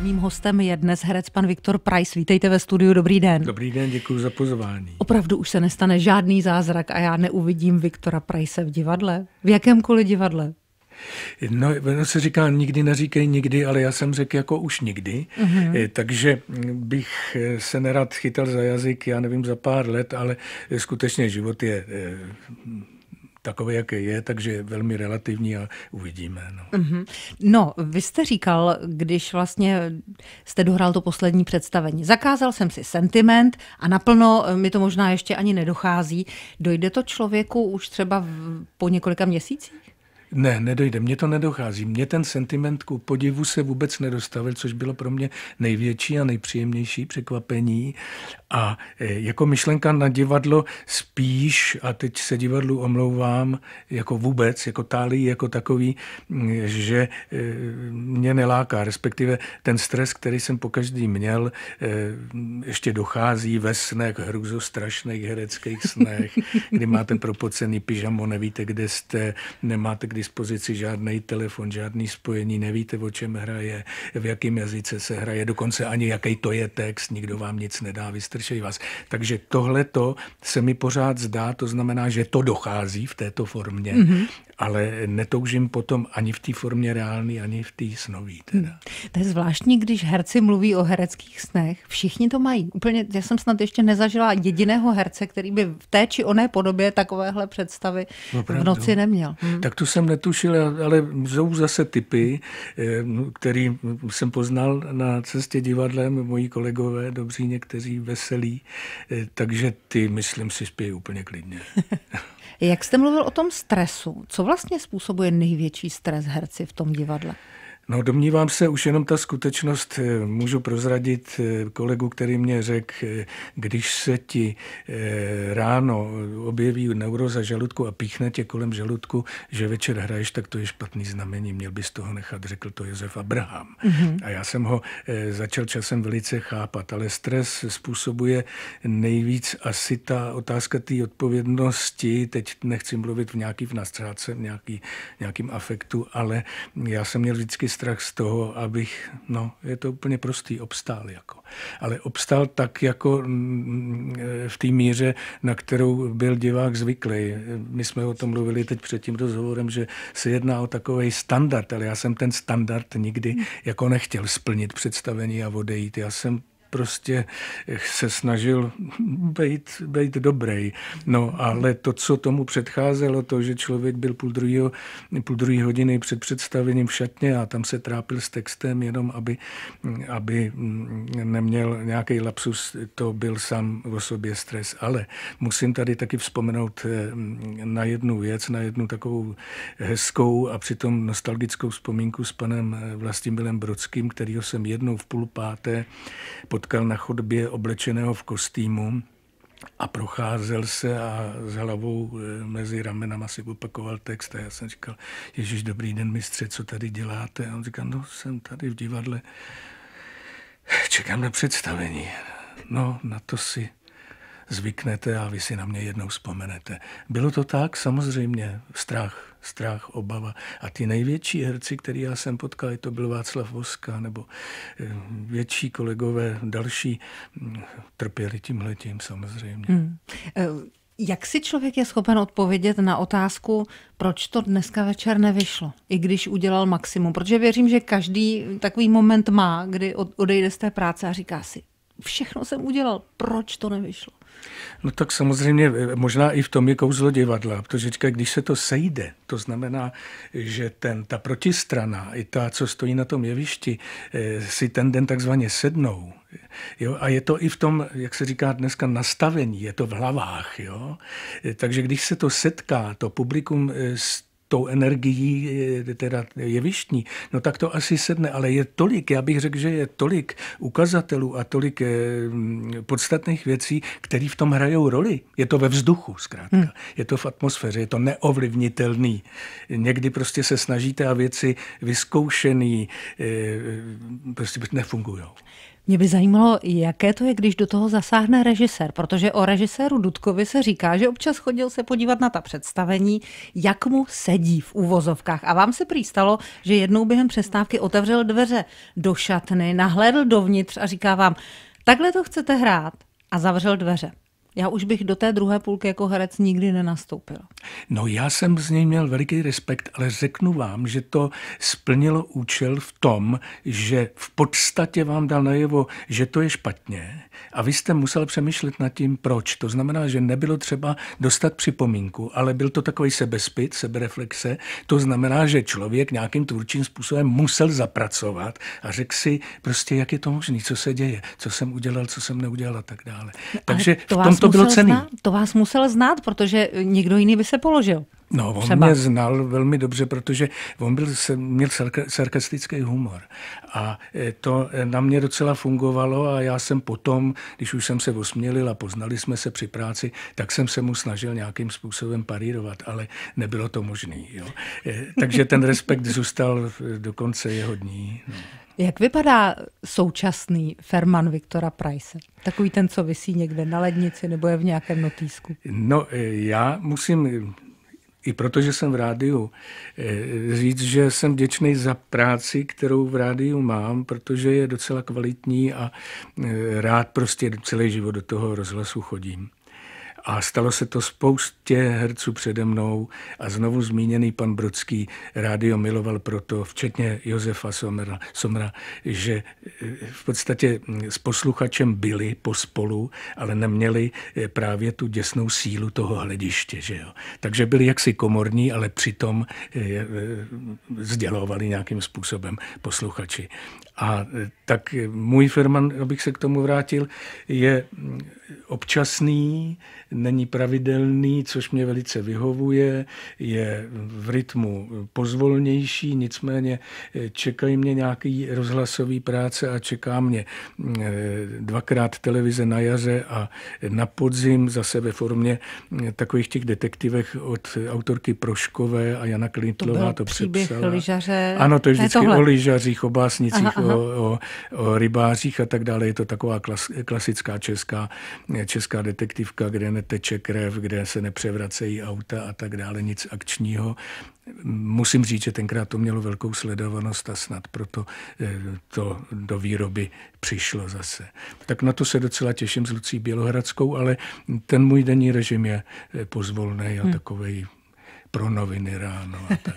Mým hostem je dnes herec pan Viktor Price. Vítejte ve studiu, dobrý den. Dobrý den, děkuji za pozvání. Opravdu už se nestane žádný zázrak a já neuvidím Viktora Price v divadle, v jakémkoliv divadle. No, ono se říká nikdy neříkej nikdy, ale já jsem řekl jako už nikdy, mm-hmm. takže mm, bych eh, se nerad chytal za jazyk, já nevím, za pár let, ale eh, skutečně život je takové, jaké je, takže je velmi relativní a uvidíme. No. Mm-hmm. no, vy jste říkal, když vlastně jste dohrál to poslední představení, zakázal jsem si sentiment a naplno eh, mi to možná ještě ani nedochází. Dojde to člověku už třeba v, po několika měsících? Ne, nedojde. Mně to nedochází. Mně ten sentiment ku podivu se vůbec nedostavil, což bylo pro mě největší a nejpříjemnější překvapení. A e, jako myšlenka na divadlo spíš, a teď se divadlu omlouvám, jako vůbec, jako tálí, jako takový, že e, mě neláká, respektive ten stres, který jsem po každý měl, e, ještě dochází ve snech, hruzo strašných hereckých snech, kdy máte propocený pyžamo, nevíte, kde jste, nemáte kdy dispozici žádný telefon, žádný spojení, nevíte, o čem hraje, v jakém jazyce se hraje, dokonce ani jaký to je text, nikdo vám nic nedá, vystrčejí vás. Takže tohle to se mi pořád zdá, to znamená, že to dochází v této formě, mm-hmm. ale netoužím potom ani v té formě reálný, ani v té snový. Teda. Hmm. To je zvláštní, když herci mluví o hereckých snech. Všichni to mají. Úplně, já jsem snad ještě nezažila jediného herce, který by v té či oné podobě takovéhle představy no, v noci neměl. Hmm. Tak tu jsem netušil, ale jsou zase typy, eh, který jsem poznal na cestě divadlem, moji kolegové, dobří někteří, veselí, eh, takže ty, myslím si, spějí úplně klidně. Jak jste mluvil o tom stresu, co vlastně způsobuje největší stres herci v tom divadle? No, domnívám se už jenom ta skutečnost, eh, můžu prozradit eh, kolegu, který mě řekl, eh, když se ti ráno objeví neuroza žaludku a píchne tě kolem žaludku, že večer hraješ, tak to je špatný znamení, měl bys toho nechat, řekl to Josef Abraham. Mm-hmm. A já jsem ho začal časem velice chápat, ale stres způsobuje nejvíc asi ta otázka té odpovědnosti, teď nechci mluvit v nějaký v nastřádce, v nějaký, nějakým afektu, ale já jsem měl vždycky strach z toho, abych, no, je to úplně prostý, obstál jako. Ale obstál tak jako mm, mm, v té míře, na kterou byl divák zvyklý. My jsme o tom mluvili teď před tím rozhovorem, že se jedná o takový standard, ale já jsem ten standard nikdy hmm. jako nechtěl splnit představení a odejít. Já jsem prostě se snažil být, být dobrý. No ale to, co tomu předcházelo, to, že člověk byl půl druhýho, půl druhý hodiny před představením v šatně a tam se trápil s textem jenom, aby, aby neměl nějaký lapsus, to byl sám o sobě stres. Ale musím tady taky vzpomenout eh, na jednu věc, na jednu takovou hezkou a přitom nostalgickou vzpomínku s panem eh, Vlastimilem Brodským, kterýho jsem jednou v půl páté po potkal na chodbě oblečeného v kostýmu a procházel se a s hlavou eh, mezi ramenama si opakoval text a já jsem říkal, Ježíš, dobrý den, mistře, co tady děláte? A on říkal, no jsem tady v divadle, čekám na představení. No, na to si zvyknete a vy si na mě jednou vzpomenete. Bylo to tak, samozřejmě, strach, strach, obava. A ty největší herci, který já jsem potkal, to byl Václav Voska nebo eh, větší kolegové, další, hm, trpěli letím samozřejmě. Hmm. Eh, jak si člověk je schopen odpovědět na otázku, proč to dneska večer nevyšlo, i když udělal maximum? Protože věřím, že každý takový moment má, kdy odejde z té práce a říká si, všechno jsem udělal, proč to nevyšlo? No tak samozřejmě eh, možná i v tom je kouzlo divadla, protože když se to sejde, to znamená, že ten, ta protistrana i ta, co stojí na tom jevišti, eh, si ten den takzvaně sednou. Jo? A je to i v tom, jak se říká dneska, nastavení, je to v hlavách. Jo? Eh, takže když se to setká, to publikum s tou energií eh, teda jevištní, no tak to asi sedne, ale je tolik, já bych řekl, že je tolik ukazatelů a tolik eh, mm, podstatných věcí, které v tom hrajou roli. Je to ve vzduchu zkrátka, hmm. je to v atmosféře, je to neovlivnitelný. Někdy prostě se snažíte a věci vyzkoušený eh, prostě nefungují. Mě by zajímalo, jaké to je, když do toho zasáhne režisér, protože o režiséru Dudkovi se říká, že občas chodil se podívat na ta představení, jak mu sedí v úvozovkách. A vám se přístalo, že jednou během přestávky otevřel dveře do šatny, nahlédl dovnitř a říká vám, takhle to chcete hrát a zavřel dveře já už bych do té druhé půlky jako herec nikdy nenastoupil. No já jsem z něj měl veliký respekt, ale řeknu vám, že to splnilo účel v tom, že v podstatě vám dal najevo, že to je špatně a vy jste musel přemýšlet nad tím, proč. To znamená, že nebylo třeba dostat připomínku, ale byl to takový sebespit, sebereflexe. To znamená, že člověk nějakým tvůrčím způsobem musel zapracovat a řekl si prostě, jak je to možné, co se děje, co jsem udělal, co jsem neudělal a tak dále. No, Takže v tomto bylo cený. Znát, to vás musel znát, protože někdo jiný by se položil. No, on Třeba. mě znal velmi dobře, protože on byl, měl sarkastický humor. A e, to e, na mě docela fungovalo a já jsem potom, když už jsem se osmělil a poznali jsme se při práci, tak jsem se mu snažil nějakým způsobem parírovat, ale nebylo to možné. E, takže ten respekt zůstal do konce jeho dní. No. Jak vypadá současný Ferman Viktora Price? Takový ten, co vysí někde na lednici nebo je v nějakém notýsku? No, e, já musím e, i protože jsem v rádiu, e, říct, že jsem vděčný za práci, kterou v rádiu mám, protože je docela kvalitní a rád prostě celý život do toho rozhlasu chodím. A stalo se to spoustě herců přede mnou a znovu zmíněný pan Brodský rádio miloval proto, včetně Josefa Somera, Somra, že eh, v podstatě hm, s posluchačem byli pospolu, ale neměli eh, právě tu děsnou sílu toho hlediště. Že jo? Takže byli jaksi komorní, ale přitom eh, sdělovali nějakým způsobem posluchači. A tak můj firman, abych se k tomu vrátil, je hm, občasný, není pravidelný, což mě velice vyhovuje, je v rytmu pozvolnější, nicméně eh, čekají mě nějaký rozhlasový práce a čeká mě eh, dvakrát televize na jaře a na podzim zase ve formě eh, takových těch detektivech od autorky Proškové a Jana Klintlová to, to přepsala. Lyžaře. Ano, to je vždycky ne, o lyžařích, o básnicích, aha, aha. O, o, o rybářích a tak dále. Je to taková klas, klasická česká česká detektivka, kde neteče krev, kde se nepřevracejí auta a tak dále, nic akčního. Musím říct, že tenkrát to mělo velkou sledovanost a snad proto eh, to do výroby přišlo zase. Tak na to se docela těším s Lucí Bělohradskou, ale ten můj denní režim je eh, pozvolný a hmm. takovej pro noviny ráno. A tak.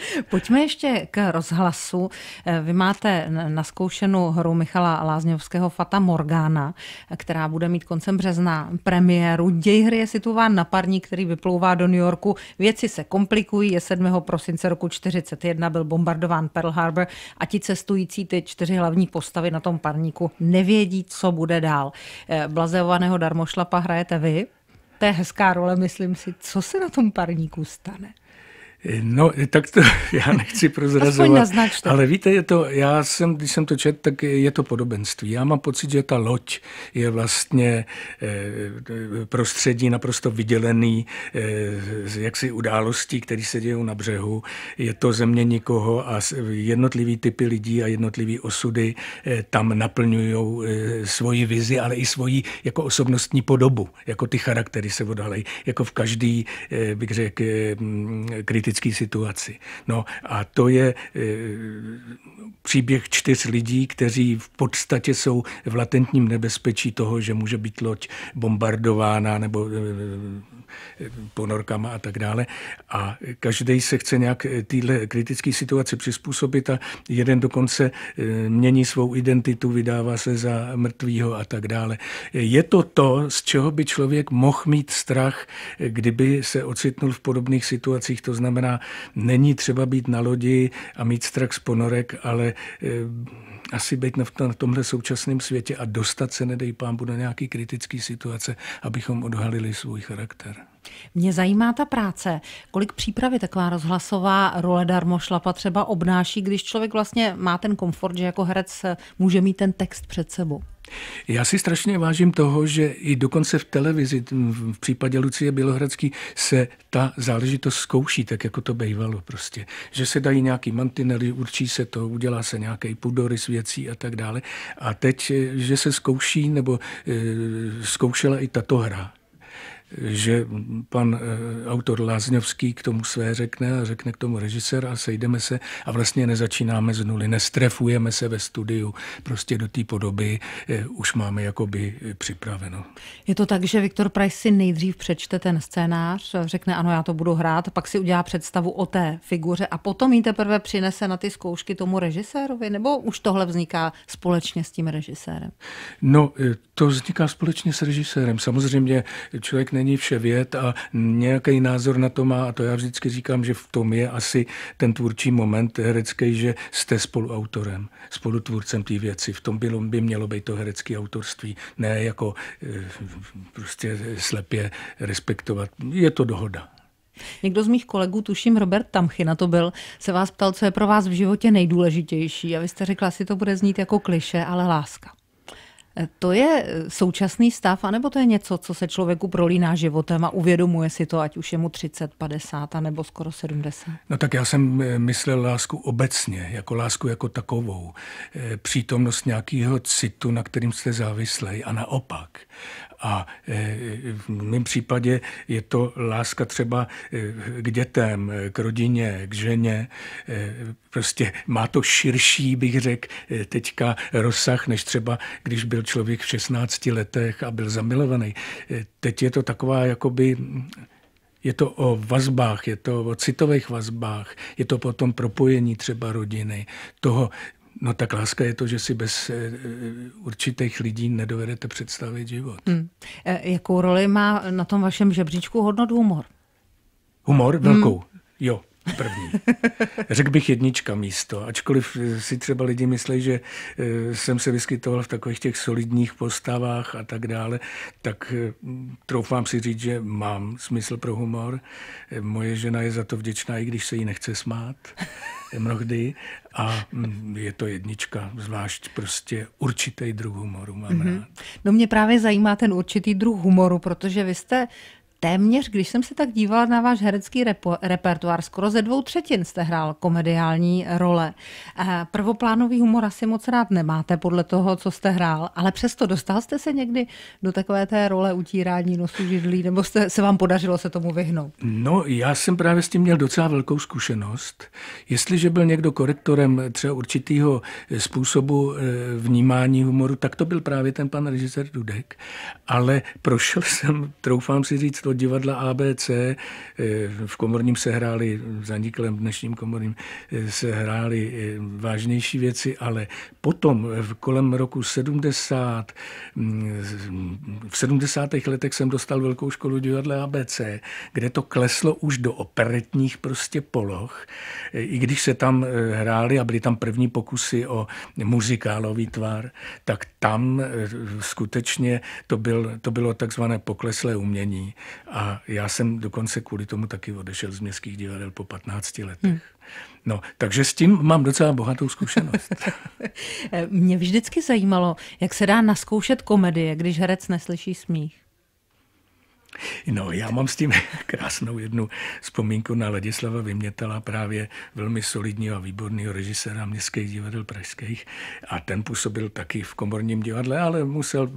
Pojďme ještě k rozhlasu. Eh, vy máte naskoušenou hru Michala Lázňovského Fata Morgana, která bude mít koncem března premiéru. Děj hry je situován na parník, který vyplouvá do New Yorku. Věci se komplikují. Je 7. prosince roku 1941 byl bombardován Pearl Harbor a ti cestující, ty čtyři hlavní postavy na tom parníku, nevědí, co bude dál. Eh, Blazevaného darmošlapa hrajete vy? To je hezká role, myslím si. Co se na tom parníku stane? No, tak to já nechci prozrazovat. Ale víte, je to, já jsem, když jsem to četl, tak je to podobenství. Já mám pocit, že ta loď je vlastně eh, prostředí naprosto vydělený eh, z jaksi událostí, které se dějí na břehu. Je to země nikoho a jednotlivý typy lidí a jednotlivý osudy eh, tam naplňují svoji vizi, ale i svoji jako osobnostní podobu, jako ty charaktery se odhalejí. Jako v každý, bych řekl, mm, politické situaci. No a to je e, příběh čtyř lidí, kteří v podstatě jsou v latentním nebezpečí toho, že může být loď bombardována nebo e, ponorkama a tak dále. A každý se chce nějak eh, téhle kritické situaci přizpůsobit a jeden dokonce eh, mění svou identitu, vydává se za mrtvýho a tak dále. Je to to, z čeho by člověk mohl mít strach, eh, kdyby se ocitnul v podobných situacích. To znamená, není třeba být na lodi a mít strach z ponorek, ale asi být na, na tomhle současném světě a dostat se, nedej pán, do nějaký kritické situace, abychom odhalili svůj charakter. Mě zajímá ta práce. Kolik přípravy taková rozhlasová role darmošlapa třeba obnáší, když člověk vlastně má ten komfort, že jako herec může mít ten text před sebou? Já si strašně vážím toho, že i dokonce v televizi, v případě Lucie Bělohradský, se ta záležitost zkouší, tak jako to bývalo prostě. Že se dají nějaký mantinely, určí se to, udělá se nějaký s věcí a tak dále. A teď, že se zkouší, nebo e, zkoušela i tato hra že pan eh, autor Lázňovský k tomu své řekne a řekne k tomu režisér a sejdeme se a vlastně nezačínáme z nuly, nestrefujeme se ve studiu, prostě do té podoby eh, už máme jakoby eh, připraveno. Je to tak, že Viktor Price si nejdřív přečte ten scénář, řekne ano, já to budu hrát, pak si udělá představu o té figuře a potom ji teprve přinese na ty zkoušky tomu režisérovi, nebo už tohle vzniká společně s tím režisérem? No, to vzniká společně s režisérem. Samozřejmě člověk není vše věd a nějaký názor na to má a to já vždycky říkám, že v tom je asi ten tvůrčí moment herecký, že jste spoluautorem, spolutvůrcem té věci. V tom bylo, by mělo být to herecké autorství, ne jako eh, prostě slepě respektovat. Je to dohoda. Někdo z mých kolegů, tuším Robert Tamchy na to byl, se vás ptal, co je pro vás v životě nejdůležitější. A vy jste řekla, si to bude znít jako kliše, ale láska. To je eh, současný stav, anebo to je něco, co se člověku prolíná životem a uvědomuje si to, ať už je mu 30, 50, nebo skoro 70? No tak já jsem eh, myslel lásku obecně, jako lásku jako takovou. Eh, přítomnost nějakého citu, na kterým jste závislej a naopak. A e, v mém případě je to láska třeba e, k dětem, e, k rodině, k ženě. Prostě má to širší, bych řekl, teďka rozsah, než třeba když byl člověk v 16 letech a byl zamilovaný. Teď je to taková jakoby je to o vazbách, je to o citových vazbách, je to potom propojení třeba rodiny, toho No tak láska je to, že si bez eh, určitých lidí nedovedete představit život. Hmm. Eh, jakou roli má na tom vašem žebříčku hodnot humor? Humor? Velkou. Hmm. Jo, první. Řekl bych jednička místo, ačkoliv eh, si třeba lidi myslí, že jsem se vyskytoval v takových těch solidních postavách a tak dále, tak troufám si říct, že mám smysl pro humor. Moje žena je za to vděčná, i když se jí nechce smát mnohdy a mm, je to jednička, zvlášť prostě určitý druh humoru mám mm-hmm. rád. No mě právě zajímá ten určitý druh humoru, protože vy jste téměř, když jsem se tak dívala na váš herecký repo, repertoár, skoro ze dvou třetin jste hrál komediální role. Eh, prvoplánový humor asi moc rád nemáte podle toho, co jste hrál, ale přesto dostal jste se někdy do takové té role utírání nosu židlí, nebo jste, se vám podařilo se tomu vyhnout? No, já jsem právě s tím měl docela velkou zkušenost. Jestliže byl někdo korektorem třeba určitého eh, způsobu eh, vnímání humoru, tak to byl právě ten pan režisér Dudek, ale prošel jsem, troufám si říct, do divadla ABC. Eh, v komorním se hráli, zaniklém dnešním komorním, eh, se hráli eh, vážnější věci, ale potom kolem roku 70, mm, v 70. letech jsem dostal velkou školu divadla ABC, kde to kleslo už do operetních prostě poloh, i když se tam hráli a byly tam první pokusy o muzikálový tvar, tak tam skutečně to, byl, to bylo takzvané pokleslé umění. A já jsem dokonce kvůli tomu taky odešel z městských divadel po 15 letech. Hmm. No, takže s tím mám docela bohatou zkušenost. Eh, mě vždycky zajímalo, jak se dá naskoušet komedie, když herec neslyší smích. No, já mám s tím krásnou jednu vzpomínku na Ladislava Vymětala, právě velmi solidního a výborného režiséra městských divadel pražských. A ten působil taky v komorním divadle, ale musel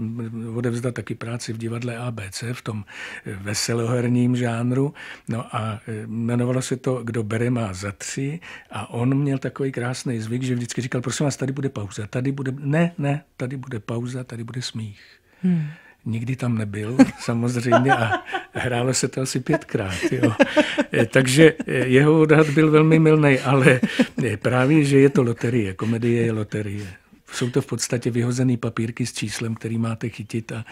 odevzdat taky práci v divadle ABC, v tom eh, veseloherním žánru. No a eh, jmenovalo se to Kdo bere má za tři a on měl takový krásný zvyk, že vždycky říkal, prosím vás, tady bude pauza, tady bude, ne, ne, tady bude pauza, tady bude smích. Hmm. Nikdy tam nebyl, samozřejmě, a hrálo se to asi pětkrát. Jo. E, takže e, jeho odhad byl velmi milný, ale e, právě, že je to loterie, komedie je loterie jsou to v podstatě vyhozený papírky s číslem, který máte chytit a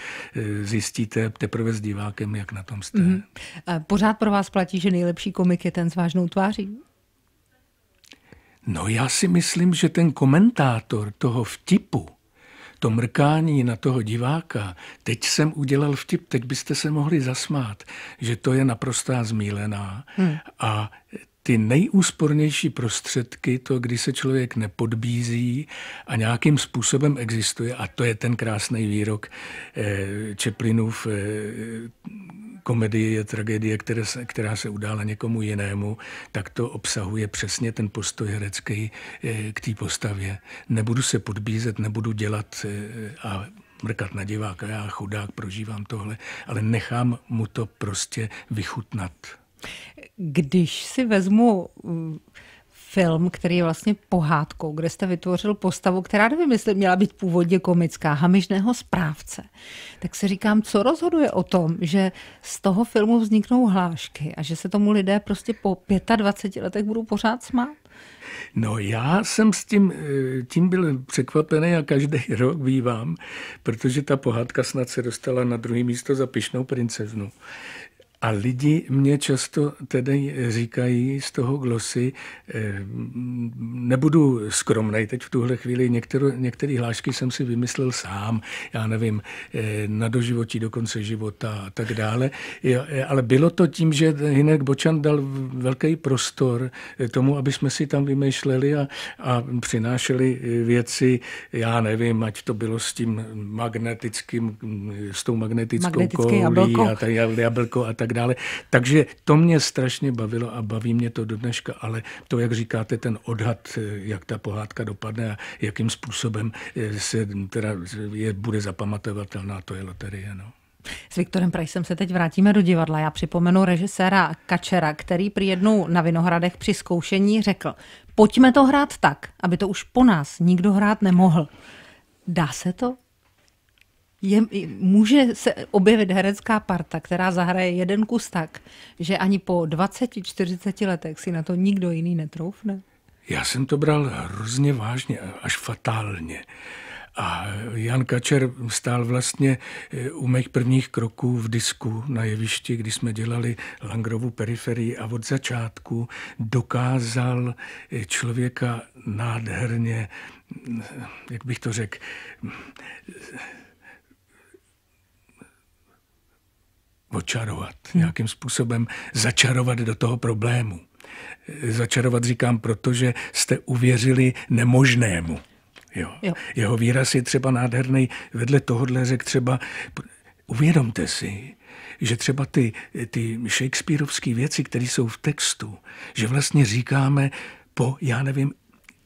zjistíte teprve s divákem, jak na tom jste. Mm-hmm. A pořád pro vás platí, že nejlepší komik je ten s vážnou tváří? No já si myslím, že ten komentátor toho vtipu, to mrkání na toho diváka, teď jsem udělal vtip, teď byste se mohli zasmát, že to je naprostá zmílená hmm. a ty nejúspornější prostředky, to, kdy se člověk nepodbízí a nějakým způsobem existuje, a to je ten krásný výrok eh, Čeplinův eh, komedie je tragédie, která se, která se udála někomu jinému, tak to obsahuje přesně ten postoj herecký eh, k té postavě. Nebudu se podbízet, nebudu dělat eh, a mrkat na diváka, já chudák prožívám tohle, ale nechám mu to prostě vychutnat. Když si vezmu mm, film, který je vlastně pohádkou, kde jste vytvořil postavu, která nevím, jestli měla být původně komická, hamižného správce. Tak si říkám, co rozhoduje o tom, že z toho filmu vzniknou hlášky a že se tomu lidé prostě po 25 letech budou pořád smát? No já jsem s tím, eh, tím byl překvapený a každý rok bývám, protože ta pohádka snad se dostala na druhé místo za Pišnou princeznu. A lidi mě často tedy říkají z toho glosy, eh, nebudu skromnej teď v tuhle chvíli, některé, hlášky jsem si vymyslel sám, já nevím, eh, na doživotí do konce života a tak dále, eh, ale bylo to tím, že Hinek Bočan dal velký prostor tomu, aby jsme si tam vymýšleli a, a přinášeli věci, já nevím, ať to bylo s tím magnetickým, s tou magnetickou Magnetické koulí jablko. a jablko a tak tak dále. Takže to mě strašně bavilo a baví mě to do dneška, ale to, jak říkáte, ten odhad, eh, jak ta pohádka dopadne a jakým způsobem eh, se teda je, bude zapamatovatelná, to je loterie. No. S Viktorem Prajsem se teď vrátíme do divadla. Já připomenu režiséra Kačera, který při jednou na Vinohradech při zkoušení řekl, pojďme to hrát tak, aby to už po nás nikdo hrát nemohl. Dá se to? je, může se objevit herecká parta, která zahraje jeden kus tak, že ani po 20-40 letech si na to nikdo jiný netroufne? Já jsem to bral hrozně vážně, až fatálně. A Jan Kačer stál vlastně eh, u mých prvních kroků v disku na jevišti, kdy jsme dělali Langrovu periferii a od začátku dokázal eh, člověka nádherně, eh, jak bych to řekl, očarovat, hmm. nějakým způsobem začarovat do toho problému. Začarovat říkám, protože jste uvěřili nemožnému. Jo. Jo. Jeho výraz je třeba nádherný. Vedle tohohle řek třeba, uvědomte si, že třeba ty, ty Shakespeareovské věci, které jsou v textu, že vlastně říkáme po, já nevím,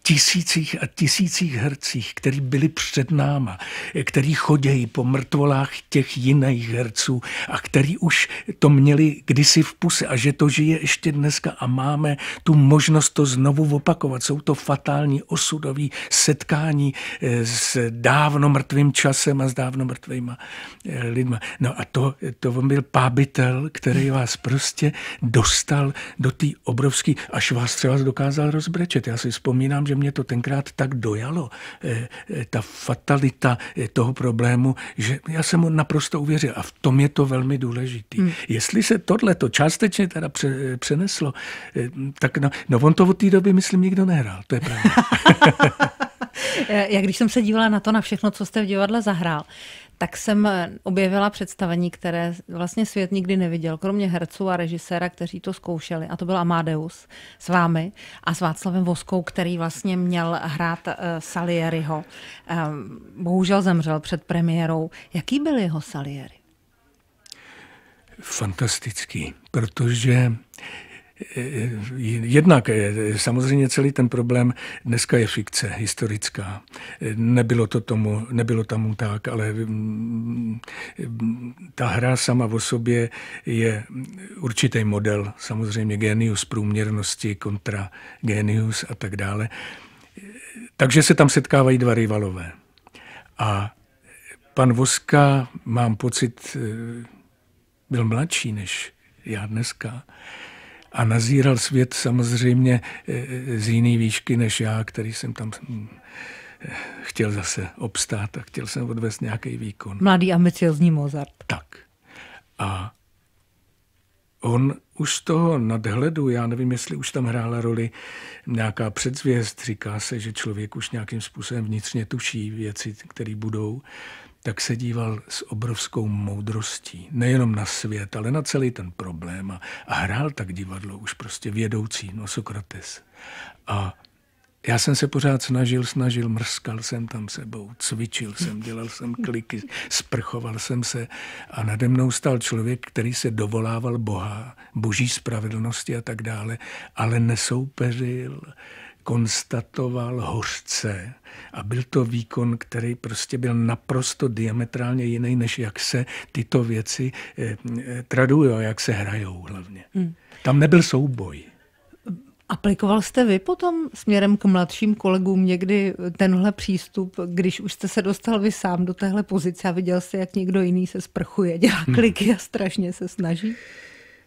tisících a tisících hercích, který byli před náma, který chodějí po mrtvolách těch jiných herců a který už to měli kdysi v puse a že to žije ještě dneska a máme tu možnost to znovu opakovat. Jsou to fatální osudové setkání eh, s dávno mrtvým časem a s dávno mrtvýma eh, lidma. No a to, to byl pábitel, který vás prostě dostal do té obrovské, až vás třeba dokázal rozbrečet. Já si vzpomínám, že mě to tenkrát tak dojalo, eh, eh, ta fatalita eh, toho problému, že já jsem mu naprosto uvěřil a v tom je to velmi důležitý. Hmm. Jestli se tohle to částečně teda přeneslo, tak no, no on to od té doby, myslím, nikdo nehrál, to je pravda. já když jsem se dívala na to, na všechno, co jste v divadle zahrál, tak jsem objevila představení, které vlastně svět nikdy neviděl, kromě herců a režiséra, kteří to zkoušeli. A to byl Amadeus s vámi a s Václavem Voskou, který vlastně měl hrát eh, Salieriho. Ehm, bohužel zemřel před premiérou. Jaký byl jeho Salieri? Fantastický, protože Jednak eh, samozřejmě celý ten problém dneska je fikce historická. Nebylo to tomu, nebylo tam tak, ale mm, ta hra sama o sobě je určitý model, samozřejmě genius průměrnosti kontra genius a tak dále. Takže se tam setkávají dva rivalové. A pan Voska, mám pocit, eh, byl mladší než já dneska a nazíral svět samozřejmě eh, z jiné výšky než já, který jsem tam hm, eh, chtěl zase obstát a chtěl jsem odvést nějaký výkon. Mladý ambiciozní Mozart. Tak. A on už z toho nadhledu, já nevím, jestli už tam hrála roli nějaká předzvěst, říká se, že člověk už nějakým způsobem vnitřně tuší věci, které budou, tak se díval s obrovskou moudrostí, nejenom na svět, ale na celý ten problém a, a hrál tak divadlo, už prostě vědoucí, no Sokrates. A já jsem se pořád snažil, snažil, mrskal jsem tam sebou, cvičil jsem, dělal jsem kliky, sprchoval jsem se a nade mnou stal člověk, který se dovolával Boha, boží spravedlnosti a tak dále, ale nesoupeřil, konstatoval hořce a byl to výkon, který prostě byl naprosto diametrálně jiný, než jak se tyto věci eh, eh, tradují, jak se hrajou hlavně. Hmm. Tam nebyl souboj. Aplikoval jste vy potom směrem k mladším kolegům někdy tenhle přístup, když už jste se dostal vy sám do téhle pozice a viděl jste, jak někdo jiný se sprchuje, dělá hmm. kliky a strašně se snaží?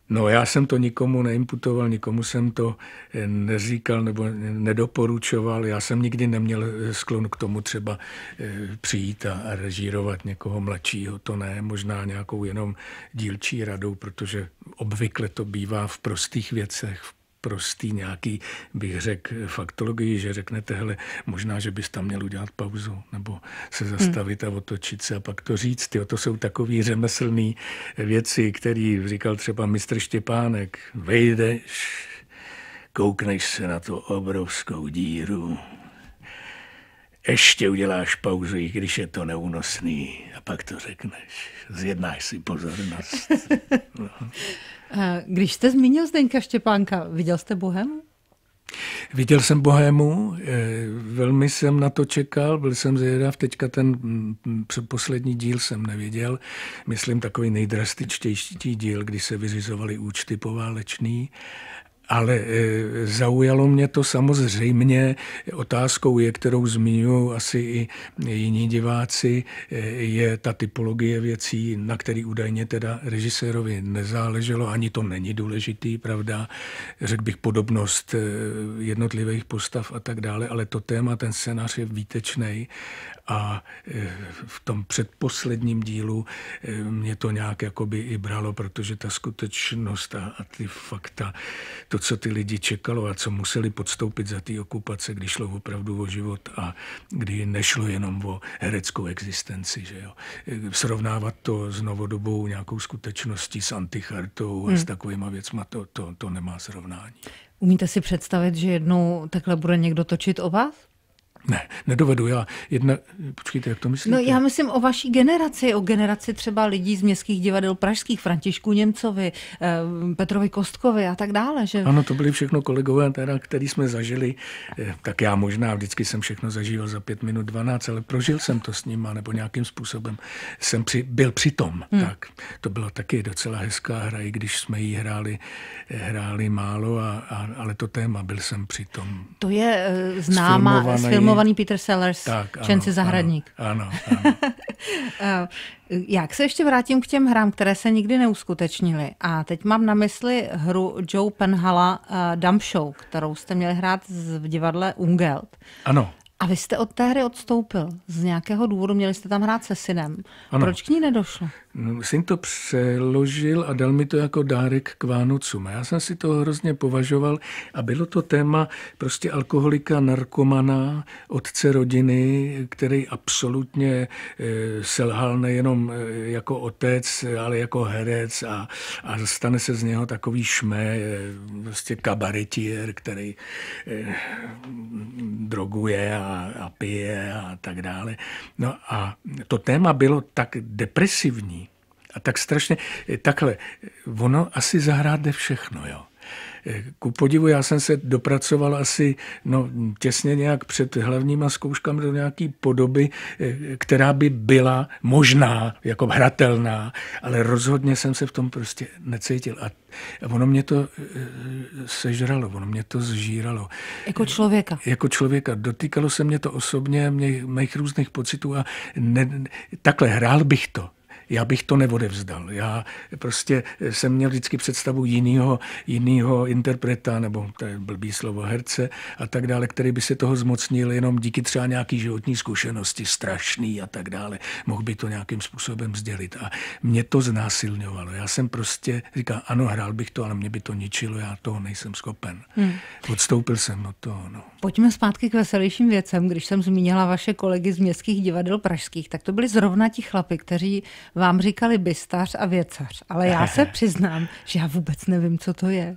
No já jsem to nikomu neimputoval, nikomu jsem to eh, neříkal nebo nedoporučoval. Já jsem nikdy neměl eh, sklon k tomu třeba eh, přijít a režírovat někoho mladšího. To ne, možná nějakou jenom dílčí radou, protože obvykle to bývá v prostých věcech, v prostý nějaký, bych řekl, faktologii, že řeknete, hele, možná, že bys tam měl udělat pauzu, nebo se hmm. zastavit hmm. a otočit se a pak to říct. Jo, to jsou takové řemeslné věci, které říkal třeba mistr Štěpánek. Vejdeš, koukneš se na tu obrovskou díru, ještě uděláš pauzu, i když je to neúnosný, a pak to řekneš. Zjednáš si pozornost. No. Když jste zmínil Zdeňka Štěpánka, viděl jste Bohemu? Viděl jsem Bohému, eh, velmi jsem na to čekal, byl jsem zvědav, teďka ten mm, mm, poslední díl jsem neviděl, myslím takový nejdrastičtější díl, kdy se vyřizovaly účty poválečný ale e, zaujalo mě to samozřejmě, otázkou je, kterou zmiňují asi i jiní diváci, e, je ta typologie věcí, na který údajně teda režisérovi nezáleželo, ani to není důležitý, pravda, řekl bych podobnost e, jednotlivých postav a tak dále, ale to téma, ten scénář je výtečný a e, v tom předposledním dílu e, mě to nějak jakoby i bralo, protože ta skutečnost a, a ty fakta, to, co ty lidi čekalo a co museli podstoupit za ty okupace, kdy šlo opravdu o život a kdy nešlo jenom o hereckou existenci. Že jo. E, srovnávat to s novodobou nějakou skutečností, s antichartou hmm. a s hmm. takovýma věcma, to, to, to nemá srovnání. Umíte si představit, že jednou takhle bude někdo točit o vás? Ne, nedovedu. Já jedna, počkejte, jak to myslíte? No já myslím o vaší generaci, o generaci třeba lidí z městských divadel pražských, Františku Němcovi, eh, Petrovi Kostkovi a tak dále. Že... Ano, to byli všechno kolegové, teda, který jsme zažili. Eh, tak já možná vždycky jsem všechno zažíval za pět minut 12, ale prožil jsem to s nima, nebo nějakým způsobem jsem při, byl při tom. Hmm. Tak to byla taky docela hezká hra, i když jsme ji hráli, eh, hráli málo, a, a, ale to téma byl jsem při tom. To je známá, sfilmovaný Milovaný Peter Sellers, tak, ano, čence zahradník. Ano, ano, ano. Eh, jak se ještě vrátím k těm hrám, které se nikdy neuskutečnily. A teď mám na mysli hru Joe Penhala uh, eh, Dump Show, kterou jste měli hrát v divadle Ungelt. Ano. A vy jste od té hry odstoupil. Z nějakého důvodu měli jste tam hrát se synem. Ano. Proč k ní nedošlo? No, syn to přeložil a dal mi to jako dárek k Vánocům. Já jsem si to hrozně považoval a bylo to téma prostě alkoholika, narkomana, otce rodiny, který absolutně eh, selhal nejenom eh, jako otec, ale jako herec a, a stane se z něho takový šmé, eh, prostě kabaretier, který droguje a a, pije a tak dále. No a to téma bylo tak depresivní a tak strašně, eh, takhle, eh, ono asi zahráde všechno, jo. Ku podivu, já jsem se dopracoval asi no, těsně nějak před hlavníma zkouškami do nějaké podoby, eh, která by byla možná, jako hratelná, ale rozhodně jsem se v tom prostě necítil. A ono mě to eh, sežralo, ono mě to zžíralo. Jako člověka. Jako člověka. Dotýkalo se mě to osobně, mě, mých různých pocitů a ne, takhle hrál bych to, já bych to neodevzdal. Já prostě jsem měl vždycky představu jinýho, jinýho interpreta, nebo to je blbý slovo herce a tak dále, který by se toho zmocnil jenom díky třeba nějaký životní zkušenosti, strašný a tak dále. Mohl by to nějakým způsobem sdělit. A mě to znásilňovalo. Já jsem prostě říkal, ano, hrál bych to, ale mě by to ničilo, já toho nejsem schopen. Hmm. Odstoupil jsem od toho. No. Pojďme zpátky k veselějším věcem. Když jsem zmínila vaše kolegy z městských divadel pražských, tak to byli zrovna ti chlapi, kteří vám říkali bystař a věcař, ale já se přiznám, že já vůbec nevím, co to je.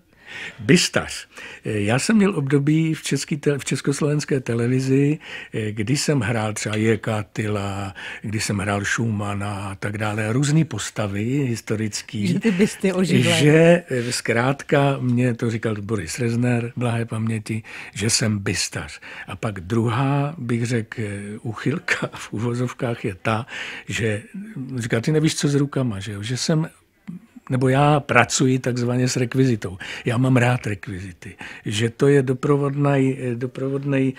Bystař. Eh, já jsem měl období v, český te- v československé televizi, eh, kdy jsem hrál třeba Jirka Tyla, kdy jsem hrál Šumana a tak dále, různé postavy historické. Že ty bysty oživlé. Že eh, zkrátka mě to říkal Boris Rezner, blahé paměti, že jsem bystař. A pak druhá, bych řekl, uchylka v uvozovkách je ta, že říká, ty nevíš, co s rukama, že, jo? že jsem nebo já pracuji takzvaně s rekvizitou. Já mám rád rekvizity, že to je doprovodný, doprovodný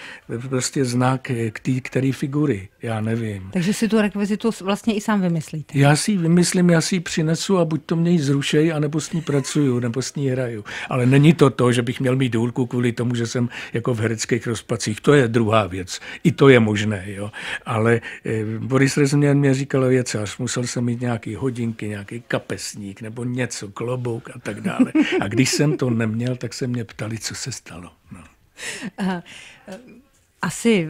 prostě znak eh, k té které figury, já nevím. Takže si tu rekvizitu vlastně i sám vymyslíte? Já si ji vymyslím, já si ji přinesu a buď to mě ji zrušej, anebo s ní pracuju, nebo s ní hraju. Ale není to to, že bych měl mít důlku kvůli tomu, že jsem jako v hereckých rozpacích. To je druhá věc. I to je možné, jo. Ale eh, Boris Rezměn mě říkal až musel jsem mít nějaký hodinky, nějaký kapesník, nebo nebo něco, klobouk a tak dále. A když jsem to neměl, tak se mě ptali, co se stalo. No. Asi,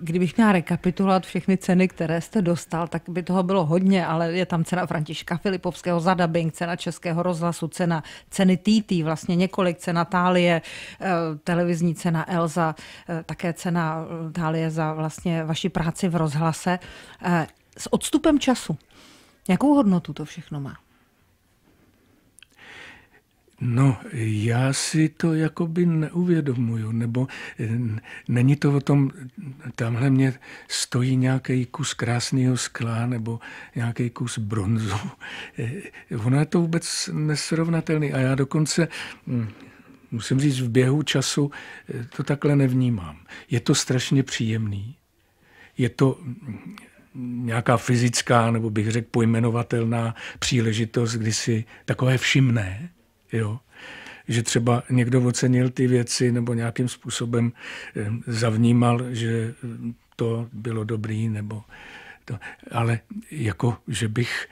kdybych měla rekapitulovat všechny ceny, které jste dostal, tak by toho bylo hodně, ale je tam cena Františka Filipovského za dubbing, cena Českého rozhlasu, cena ceny TT, vlastně několik, cena Tálie, e, televizní cena Elza, e, také cena e, Tálie za vlastně vaši práci v rozhlase. S odstupem času, jakou hodnotu to všechno má? No, já si to jakoby neuvědomuju, nebo eh, není to o tom, tamhle mě stojí nějaký kus krásného skla nebo nějaký kus bronzu. Eh, ono je to vůbec nesrovnatelné a já dokonce hm, musím říct, v běhu času eh, to takhle nevnímám. Je to strašně příjemný. Je to hm, nějaká fyzická, nebo bych řekl pojmenovatelná příležitost, kdy si takové všimné, Jo? Že třeba někdo ocenil ty věci nebo nějakým způsobem eh, zavnímal, že to bylo dobrý nebo to, ale jako, že bych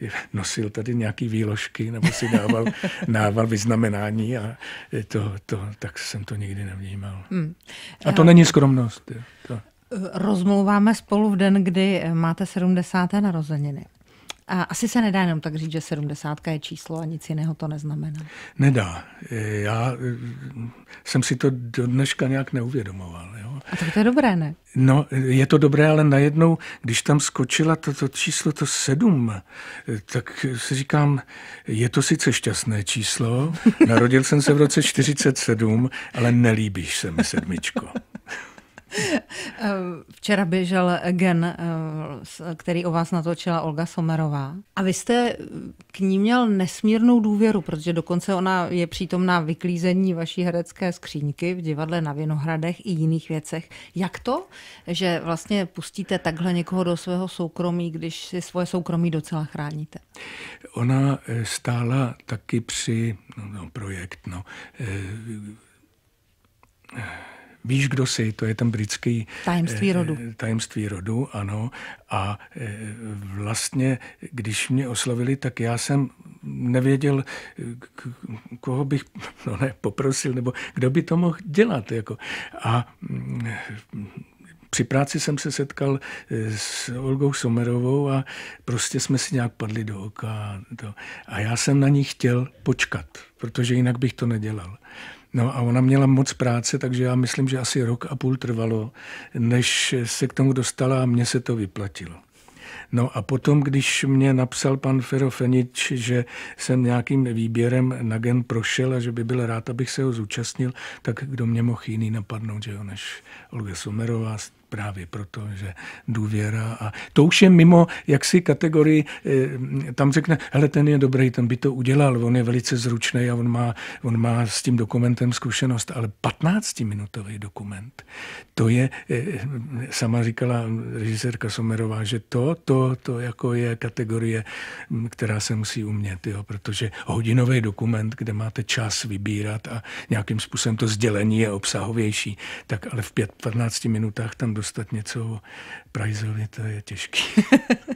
eh, nosil tady nějaký výložky nebo si dával, dával vyznamenání a eh, to, to, tak jsem to nikdy nevnímal. Hmm. A to není skromnost. To. Rozmluváme spolu v den, kdy máte 70. narozeniny. A asi se nedá jenom tak říct, že 70 je číslo a nic jiného to neznamená. Nedá. Já eh, jsem si to do dneška nějak neuvědomoval. Jo? A tak to je dobré, ne? No, je to dobré, ale najednou, když tam skočila toto číslo, to sedm, eh, tak si říkám, je to sice šťastné číslo, narodil jsem se v roce 47, ale nelíbíš se mi sedmičko. Eh, včera běžel Gen, eh, který o vás natočila Olga Somerová. A vy jste k ní měl nesmírnou důvěru, protože dokonce ona je přítomná vyklízení vaší herecké skříňky v divadle na Vinohradech i jiných věcech. Jak to, že vlastně pustíte takhle někoho do svého soukromí, když si svoje soukromí docela chráníte? Ona eh, stála taky při no, no, projekt, no, eh, Víš, kdo jsi, to je ten britský... Tajemství eh, rodu. Eh, tajemství rodu, ano. A eh, vlastně, když mě oslovili, tak já jsem nevěděl, koho bych, no ne, poprosil, nebo kdo by to mohl dělat. Jako. A při práci jsem se setkal s Olgou Somerovou a prostě jsme si nějak padli do oka. A, to. a já jsem na ní chtěl počkat, protože jinak bych to nedělal. No a ona měla moc práce, takže já myslím, že asi rok a půl trvalo, než se k tomu dostala a mně se to vyplatilo. No a potom, když mě napsal pan Fenič, že jsem nějakým výběrem na gen prošel a že by byl rád, abych se ho zúčastnil, tak kdo mě mohl jiný napadnout, že jo, než Olga Somerová právě proto, že důvěra a to už je mimo jaksi kategorii, eh, tam řekne, hele, ten je dobrý, ten by to udělal, on je velice zručný a on má, on má s tím dokumentem zkušenost, ale 15-minutový dokument, to je, eh, sama říkala režisérka Somerová, že to, to, to jako je kategorie, hm, která se musí umět, jo, protože hodinový dokument, kde máte čas vybírat a nějakým způsobem to sdělení je obsahovější, tak ale v 5, 15 minutách tam dostat něco prajzovi, to je těžký.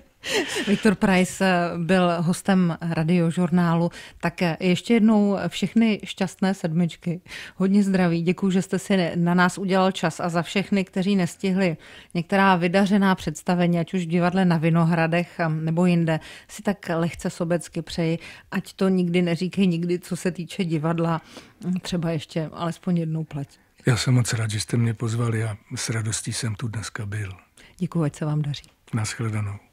Viktor Price eh, byl hostem radiožurnálu. Tak eh, ještě jednou eh, všechny šťastné sedmičky. Hodně zdraví. Děkuji, že jste si na nás udělal čas a za všechny, kteří nestihli některá vydařená představení, ať už v divadle na Vinohradech nebo jinde, si tak lehce sobecky přeji, ať to nikdy neříkej nikdy, co se týče divadla. Třeba ještě alespoň jednou platí. Já jsem moc rád, že jste mě pozvali a s radostí jsem tu dneska byl. Děkuji, ať se vám daří. Naschledanou.